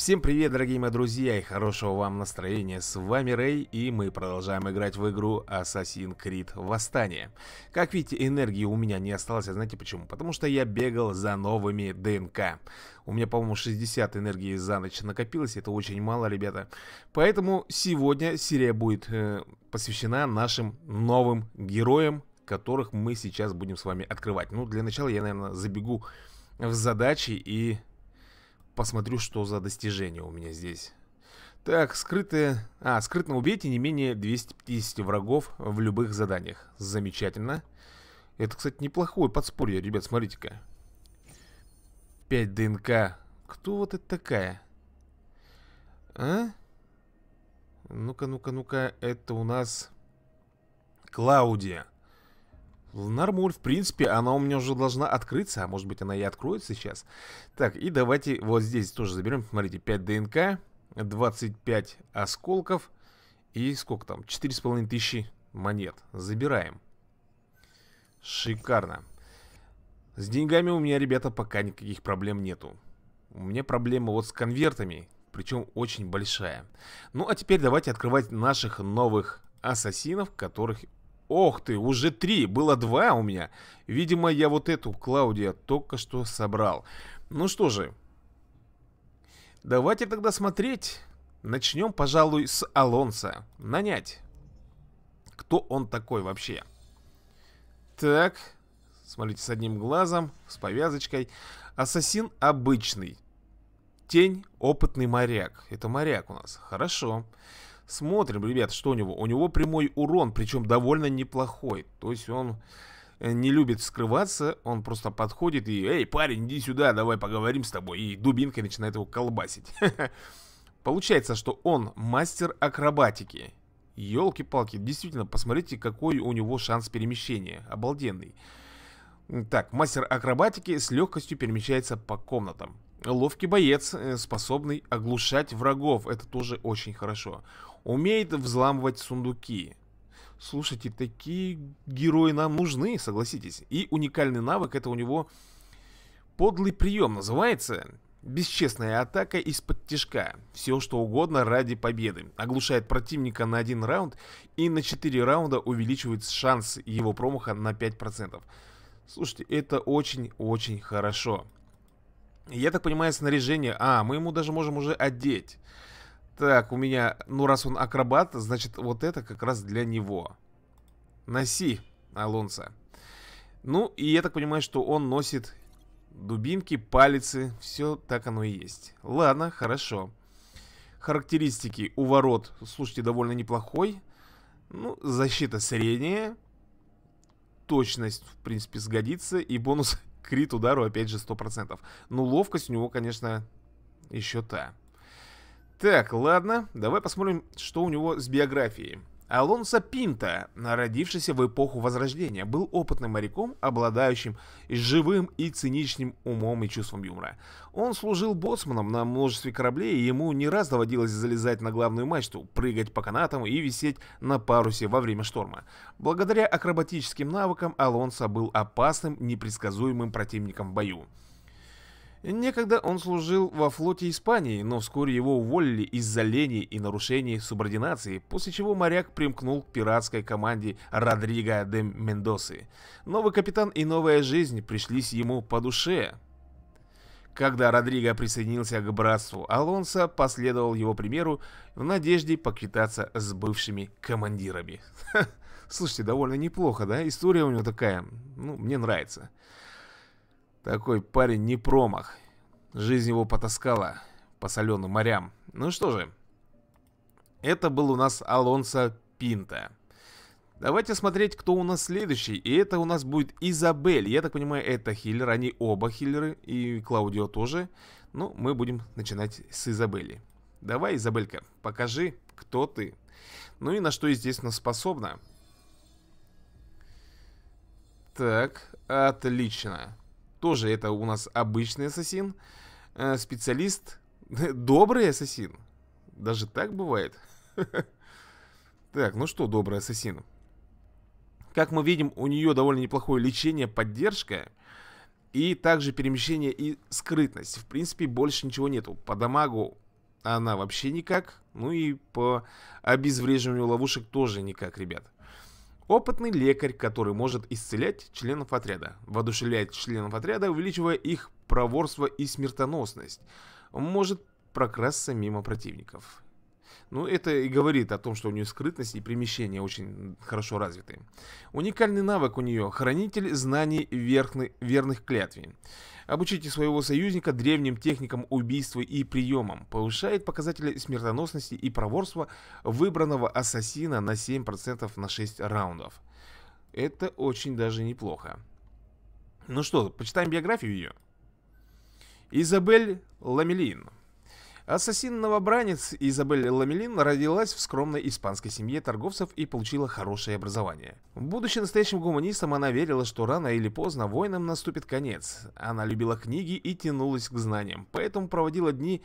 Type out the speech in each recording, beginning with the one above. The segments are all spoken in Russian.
Всем привет, дорогие мои друзья, и хорошего вам настроения. С вами Рэй, и мы продолжаем играть в игру Assassin's Creed Восстание. Как видите, энергии у меня не осталось, а знаете почему? Потому что я бегал за новыми ДНК. У меня, по-моему, 60 энергии за ночь накопилось, это очень мало, ребята. Поэтому сегодня серия будет э, посвящена нашим новым героям, которых мы сейчас будем с вами открывать. Ну, для начала я, наверное, забегу в задачи и посмотрю, что за достижение у меня здесь. Так, скрытые... А, скрытно убейте не менее 250 врагов в любых заданиях. Замечательно. Это, кстати, неплохое подспорье, ребят, смотрите-ка. 5 ДНК. Кто вот это такая? А? Ну-ка, ну-ка, ну-ка. Это у нас... Клаудия. Нормуль, в принципе, она у меня уже должна открыться, а может быть она и откроется сейчас. Так, и давайте вот здесь тоже заберем, смотрите, 5 ДНК, 25 осколков и сколько там, 4,5 тысячи монет. Забираем. Шикарно. С деньгами у меня, ребята, пока никаких проблем нету. У меня проблема вот с конвертами, причем очень большая. Ну а теперь давайте открывать наших новых ассасинов, которых Ох ты, уже три, было два у меня. Видимо, я вот эту Клаудия только что собрал. Ну что же, давайте тогда смотреть. Начнем, пожалуй, с Алонса. Нанять. Кто он такой вообще? Так, смотрите, с одним глазом, с повязочкой. Ассасин обычный. Тень, опытный моряк. Это моряк у нас. Хорошо. Хорошо. Смотрим, ребят, что у него. У него прямой урон, причем довольно неплохой. То есть он э, не любит скрываться, он просто подходит и «Эй, парень, иди сюда, давай поговорим с тобой» и дубинкой начинает его колбасить. Получается, что он мастер акробатики. Елки-палки, действительно, посмотрите, какой у него шанс перемещения. Обалденный. Так, мастер акробатики с легкостью перемещается по комнатам. Ловкий боец, э, способный оглушать врагов. Это тоже очень хорошо. Умеет взламывать сундуки. Слушайте, такие герои нам нужны, согласитесь. И уникальный навык, это у него подлый прием называется. Бесчестная атака из-под тяжка. Все что угодно ради победы. Оглушает противника на один раунд и на 4 раунда увеличивает шанс его промаха на 5%. Слушайте, это очень-очень хорошо. Я так понимаю, снаряжение... А, мы ему даже можем уже одеть. Так, у меня... Ну, раз он акробат, значит, вот это как раз для него. Носи, Алонса. Ну, и я так понимаю, что он носит дубинки, палицы. Все так оно и есть. Ладно, хорошо. Характеристики у ворот, слушайте, довольно неплохой. Ну, защита средняя. Точность, в принципе, сгодится. И бонус крит удару, опять же, 100%. Ну, ловкость у него, конечно, еще та. Так, ладно, давай посмотрим, что у него с биографией. Алонсо Пинта, родившийся в эпоху Возрождения, был опытным моряком, обладающим живым и циничным умом и чувством юмора. Он служил боцманом на множестве кораблей, и ему не раз доводилось залезать на главную мачту, прыгать по канатам и висеть на парусе во время шторма. Благодаря акробатическим навыкам Алонсо был опасным, непредсказуемым противником в бою. Некогда он служил во флоте Испании, но вскоре его уволили из-за лени и нарушений субординации, после чего моряк примкнул к пиратской команде Родриго де Мендосы. Новый капитан и новая жизнь пришлись ему по душе. Когда Родриго присоединился к братству Алонсо, последовал его примеру в надежде поквитаться с бывшими командирами. Слушайте, довольно неплохо, да? История у него такая, ну, мне нравится. Такой парень не промах. Жизнь его потаскала по соленым морям. Ну что же, это был у нас Алонсо Пинта. Давайте смотреть, кто у нас следующий. И это у нас будет Изабель. Я так понимаю, это хиллер. Они оба хиллеры. И Клаудио тоже. Ну, мы будем начинать с Изабели. Давай, Изабелька, покажи, кто ты. Ну и на что, естественно, способна. Так, отлично. Тоже это у нас обычный ассасин э, Специалист Добрый ассасин Даже так бывает Так, ну что, добрый ассасин Как мы видим, у нее довольно неплохое лечение, поддержка И также перемещение и скрытность В принципе, больше ничего нету По дамагу она вообще никак Ну и по обезвреживанию ловушек тоже никак, ребят Опытный лекарь, который может исцелять членов отряда, воодушевляет членов отряда, увеличивая их проворство и смертоносность, может прокрасться мимо противников. Ну, это и говорит о том, что у нее скрытность и примещение очень хорошо развиты. Уникальный навык у нее – хранитель знаний верхны, верных клятве. Обучите своего союзника древним техникам убийства и приемам. Повышает показатели смертоносности и проворства выбранного ассасина на 7% на 6 раундов. Это очень даже неплохо. Ну что, почитаем биографию ее. Изабель Ламелин Ассасин-новобранец Изабель Ламелин родилась в скромной испанской семье торговцев и получила хорошее образование. Будучи настоящим гуманистом, она верила, что рано или поздно воинам наступит конец. Она любила книги и тянулась к знаниям, поэтому проводила дни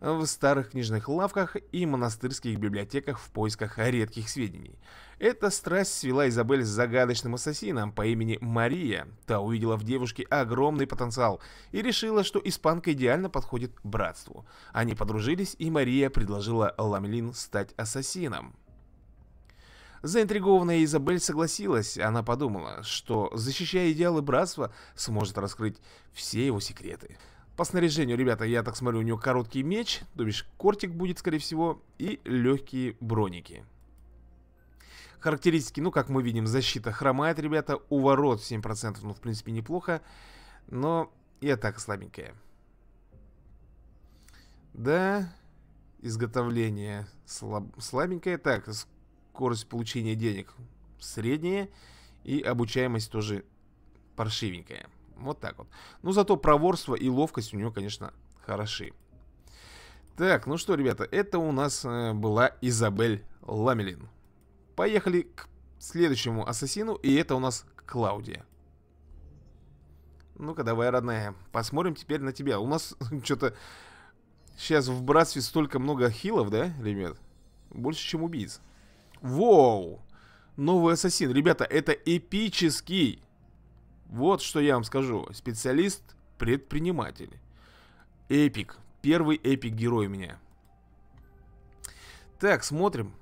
в старых книжных лавках и монастырских библиотеках в поисках редких сведений. Эта страсть свела Изабель с загадочным ассасином по имени Мария. Та увидела в девушке огромный потенциал и решила, что испанка идеально подходит братству. Они подружились, и Мария предложила Ламлин стать ассасином. Заинтригованная Изабель согласилась, она подумала, что, защищая идеалы братства, сможет раскрыть все его секреты. По снаряжению, ребята, я так смотрю, у него короткий меч, то бишь кортик будет, скорее всего, и легкие броники. Характеристики, ну, как мы видим, защита хромает, ребята, уворот 7%, ну, в принципе, неплохо, но и атака слабенькая. Да, изготовление слаб... слабенькое, так, скорость получения денег средняя и обучаемость тоже паршивенькая. Вот так вот. Ну, зато проворство и ловкость у него, конечно, хороши. Так, ну что, ребята, это у нас э, была Изабель Ламелин. Поехали к следующему ассасину, и это у нас Клаудия. Ну-ка, давай, родная, посмотрим теперь на тебя. У нас что-то сейчас в братстве столько много хилов, да, ребят? Больше, чем убийц. Воу! Новый ассасин. Ребята, это эпический вот что я вам скажу. Специалист-предприниматель. Эпик. Первый эпик-герой у меня. Так, смотрим.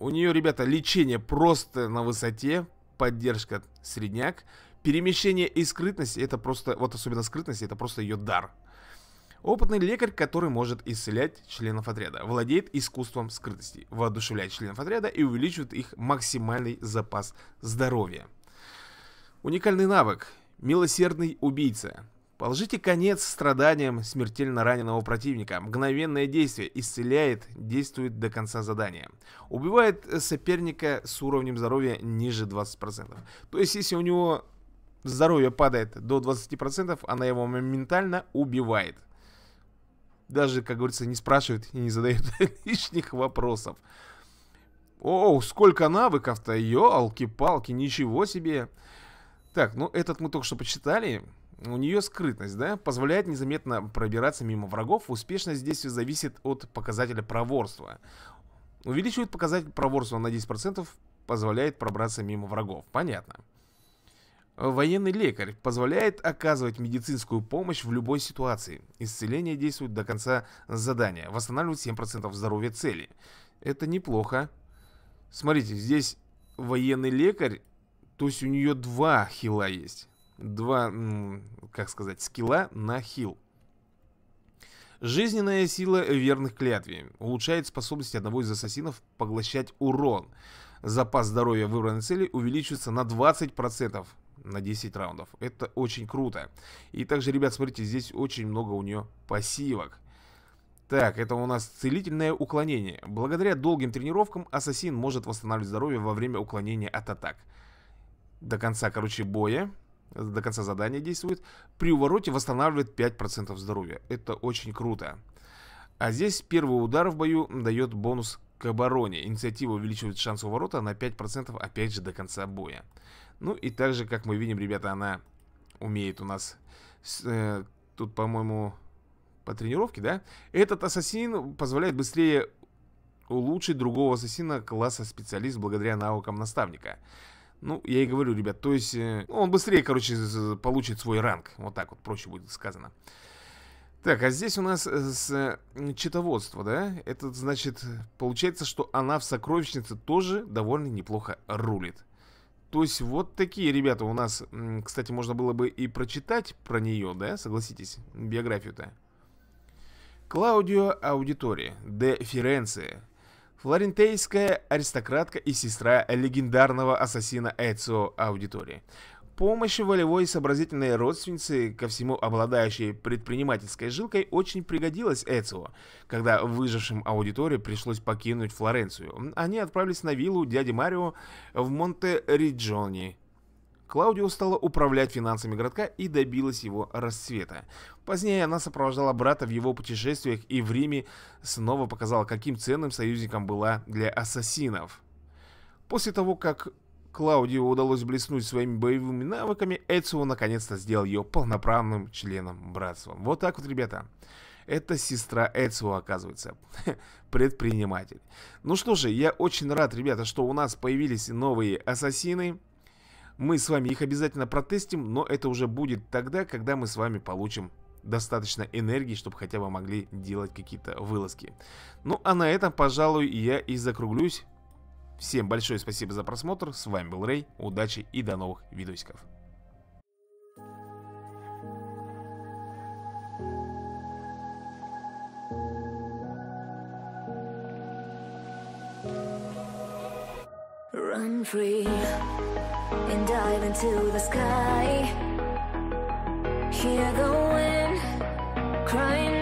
У нее, ребята, лечение просто на высоте. Поддержка средняк. Перемещение и скрытность, это просто, вот особенно скрытность, это просто ее дар. Опытный лекарь, который может исцелять членов отряда, владеет искусством скрытости, воодушевляет членов отряда и увеличивает их максимальный запас здоровья. Уникальный навык. Милосердный убийца. Положите конец страданиям смертельно раненого противника. Мгновенное действие исцеляет, действует до конца задания. Убивает соперника с уровнем здоровья ниже 20%. То есть, если у него здоровье падает до 20%, она его моментально убивает. Даже, как говорится, не спрашивает и не задает лишних вопросов. О, сколько навыков-то, елки-палки, ничего себе. Так, ну этот мы только что почитали. У нее скрытность, да, позволяет незаметно пробираться мимо врагов. Успешность здесь зависит от показателя проворства. Увеличивает показатель проворства на 10%, позволяет пробраться мимо врагов. Понятно. Военный лекарь позволяет оказывать медицинскую помощь в любой ситуации. Исцеление действует до конца задания. Восстанавливает 7% здоровья цели. Это неплохо. Смотрите, здесь военный лекарь то есть у нее два хила есть. Два, как сказать, скилла на хил. Жизненная сила верных клятве. Улучшает способность одного из ассасинов поглощать урон. Запас здоровья выбранной цели увеличивается на 20% на 10 раундов. Это очень круто. И также, ребят, смотрите, здесь очень много у нее пассивок. Так, это у нас целительное уклонение. Благодаря долгим тренировкам ассасин может восстанавливать здоровье во время уклонения от атак до конца, короче, боя до конца задания действует При увороте восстанавливает 5% здоровья Это очень круто А здесь первый удар в бою дает бонус к обороне Инициатива увеличивает шанс уворота на 5% опять же до конца боя Ну и также, как мы видим, ребята, она умеет у нас э, Тут, по-моему, по тренировке, да? Этот ассасин позволяет быстрее улучшить другого ассасина класса специалист благодаря навыкам наставника ну, я и говорю, ребят, то есть э, ну, он быстрее, короче, получит свой ранг. Вот так вот проще будет сказано. Так, а здесь у нас э, э, читоводство, да? Это значит, получается, что она в сокровищнице тоже довольно неплохо рулит. То есть вот такие ребята у нас, кстати, можно было бы и прочитать про нее, да? Согласитесь, биографию-то. Клаудио Аудитория, де Ференция, флорентейская аристократка и сестра легендарного ассасина Эцио Аудитори. Помощь волевой и сообразительной родственницы, ко всему обладающей предпринимательской жилкой, очень пригодилась Эцио, когда выжившим аудитории пришлось покинуть Флоренцию. Они отправились на виллу дяди Марио в Монте-Риджоне, Клаудио стала управлять финансами городка и добилась его расцвета. Позднее она сопровождала брата в его путешествиях и в Риме снова показала, каким ценным союзником была для ассасинов. После того, как Клаудио удалось блеснуть своими боевыми навыками, Эцио наконец-то сделал ее полноправным членом братства. Вот так вот, ребята. Это сестра Эцио, оказывается. Предприниматель. Ну что же, я очень рад, ребята, что у нас появились новые ассасины. Мы с вами их обязательно протестим, но это уже будет тогда, когда мы с вами получим достаточно энергии, чтобы хотя бы могли делать какие-то вылазки. Ну а на этом, пожалуй, я и закруглюсь. Всем большое спасибо за просмотр, с вами был Рэй, удачи и до новых видосиков. Run free and dive into the sky. Hear the wind crying.